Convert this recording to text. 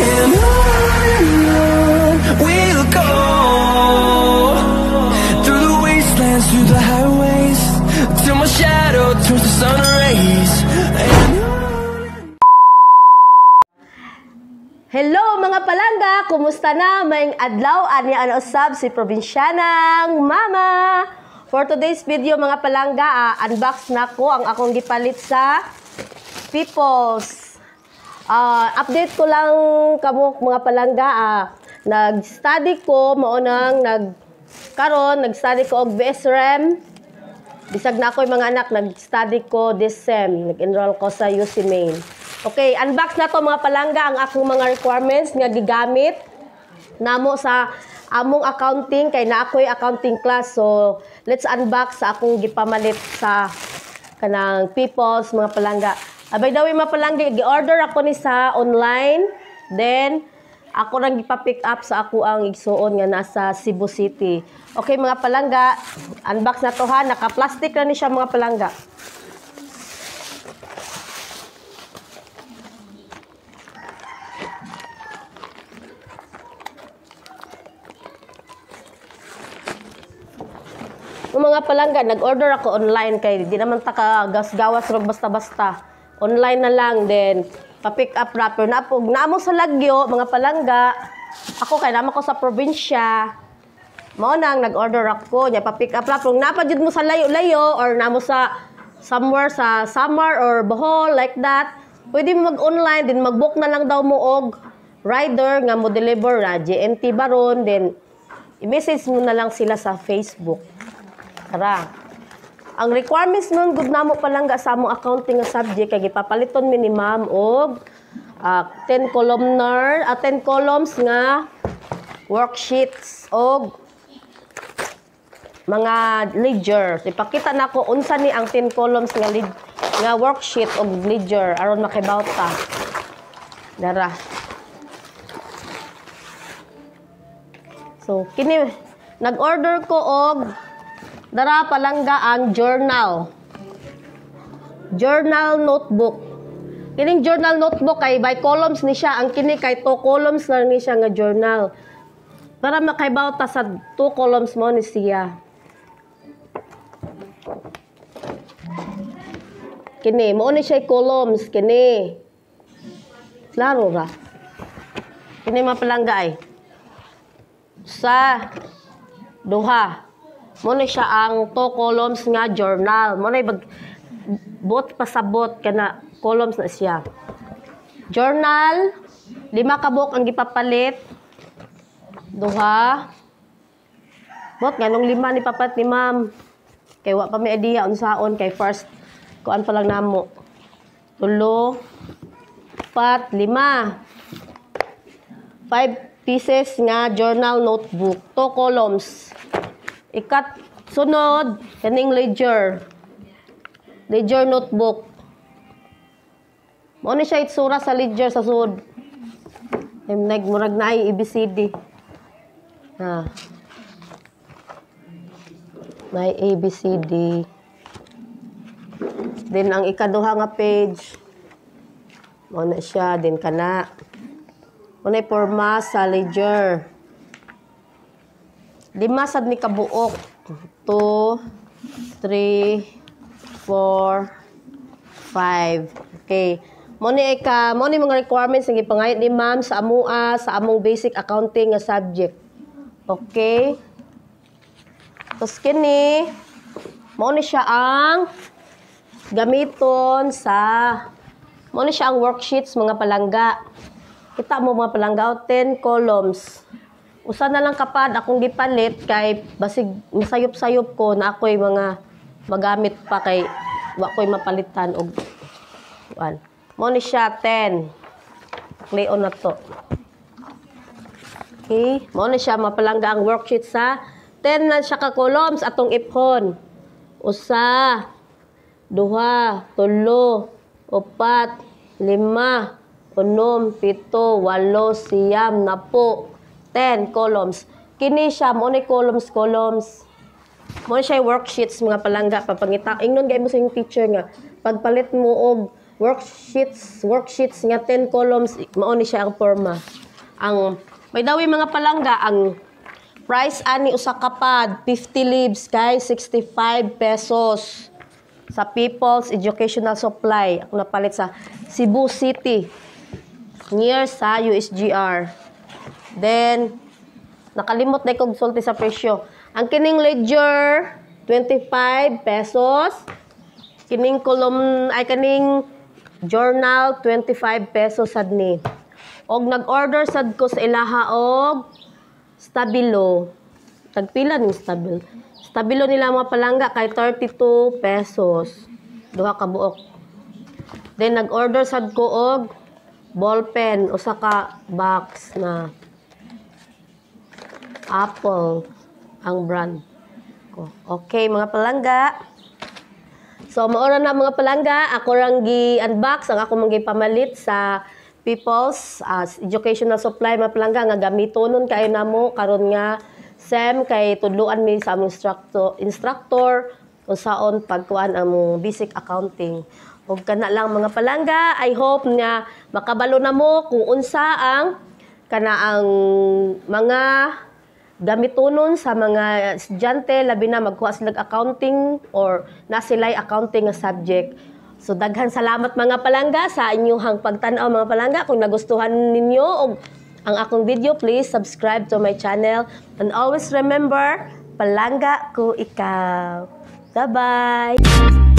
And on we'll go Through the wastelands, through the highways Till my shadow turns to sun rays Hello mga palangga! Kumusta na? Maying adlaw, ani ano usab si Probinsyanang Mama! For today's video mga palangga, uh, unbox na ko ang akong gipalit sa Peoples Uh, update ko lang kamo mga palangga. Uh, nag-study ko, maunang nag karon nag-study ko og VSREM. Bisag na ako mga anak, nag-study ko this sem. Nag-enroll ko sa UC Main. Okay, unbox na to mga palangga ang akong mga requirements nga gigamit namo sa among accounting kay na ako'y accounting class. So, let's unbox sa akong gipamalit sa kanang peoples, mga palangga. Abay ah, daw mapalanggi gi-order ako ni sa online. Then ako nang gipa-pick up sa ako ang igsuon nga nasa Cebu City. Okay mga palangga, unbox na to ha. Naka-plastic na ni siya mga palangga. Yung mga palangga, nag-order ako online kay di naman ta ka gawas-gawas basta-basta online na lang then pa-pick up wrapper na po. Naamo sa Lagyo, mga palangga. Ako kay namo ko sa probinsya. Mao nang nag-order ako nya pa-pick up wrapper. Napajud mo sa layo-layo or namo sa somewhere sa Samar or Bohol like that. Pwede mo mag-online din mag-book na lang daw mo og rider nga mo deliver na JNT Baron then i-message mo na lang sila sa Facebook. Tara. Ang requirements nun, good na mo palang ga sa mong accounting nga subject, kay gipapaliton mi ni ma'am og uh, ah, 10 columnar, uh, ah, 10 columns nga worksheets og mga ledger. Ipakita na ko unsa ni ang 10 columns nga lead, nga worksheet og ledger aron makibawta. Dara. So kini nag-order ko og Dara palangga ang journal. Journal notebook. Kining journal notebook kay by columns ni siya. Ang kini kay two columns na ni siya nga journal. Para makaibaw ta sa two columns mo ni siya. Kini, mo ni siya columns kini. Klaro ra. Kini mapalangga ay. Sa duha mo na siya ang two columns nga journal. Mo na bag bot pasabot kana columns na siya. Journal, lima ka book ang gipapalit. Duha. Bot nganong lima ni papat ni ma'am. Kay wa pa may idea unsaon kay first kuan pa lang namo. Tulo, pat, lima. Five pieces nga journal notebook. Two columns. Ikat, sunod, kaning ledger. Ledger notebook. Mo ni siya itsura sa ledger sa sud. Em nagmurag na ay ABCD. Ha. May ABCD. Then ang ikaduha nga page. Mo na siya din kana. Unay forma sa ledger. Lima sad ni kabuok. 2 3 4 5. Okay. Mo ni ka, mo ni mga requirements nga gipangayot ni ma'am sa amoa ah, sa among basic accounting nga subject. Okay? Tapos kini mo ni siya ang gamiton sa mo ni siya ang worksheets mga palangga. Kita mo mga palangga 10 columns usa na lang kapad akong gipalit kay basig masayop-sayop ko na ako'y mga magamit pa kay wa ko'y mapalitan og kuan. Mo ni siya 10. Leon na to. Okay, mo ni siya mapalangga ang worksheet sa 10 na siya ka columns atong iphon. Usa, duha, tulo, upat, lima, unom, pito, walo, siyam, napo. 10 columns. Kini siya, mo columns, columns. Mo siya worksheets, mga palangga, papangita. Ingnon gaya mo sa teacher nga. Pagpalit mo og worksheets, worksheets nga 10 columns, mao ni siya ang forma. Ang, may dawi mga palangga, ang price ani usa kapad 50 leaves kay 65 pesos sa People's Educational Supply ako napalit sa Cebu City near sa USGR Then, nakalimot na kog sulti sa presyo. Ang kining ledger, 25 pesos. Kining column, ay kaning journal, 25 pesos sad ni. Og nag-order sad ko sa ilaha og stabilo. Tagpila ni stabilo. Stabilo nila mga palangga kay 32 pesos. Duha ka buok. Then nag-order sad ko og ballpen usa ka box na Apple ang brand ko. Okay, mga palangga. So, maura na mga palangga. Ako rang gi-unbox ang ako mga pamalit sa People's uh, Educational Supply, mga palangga. Nga gamito gamitonon kayo na mo. Karoon nga, SEM, kay tudluan mi sa among instructor, instructor kung saon pagkuan ang basic accounting. Huwag ka na lang mga palangga. I hope nga makabalo na mo kung unsa ang kana ang mga Gamitunon sa mga estudyante, labi na magkuha sila accounting or nasilay accounting nga subject. So daghan salamat mga palangga sa inyong pagtanaw mga palangga. Kung nagustuhan ninyo og ang akong video, please subscribe to my channel. And always remember, palangga ko ikaw. Bye-bye!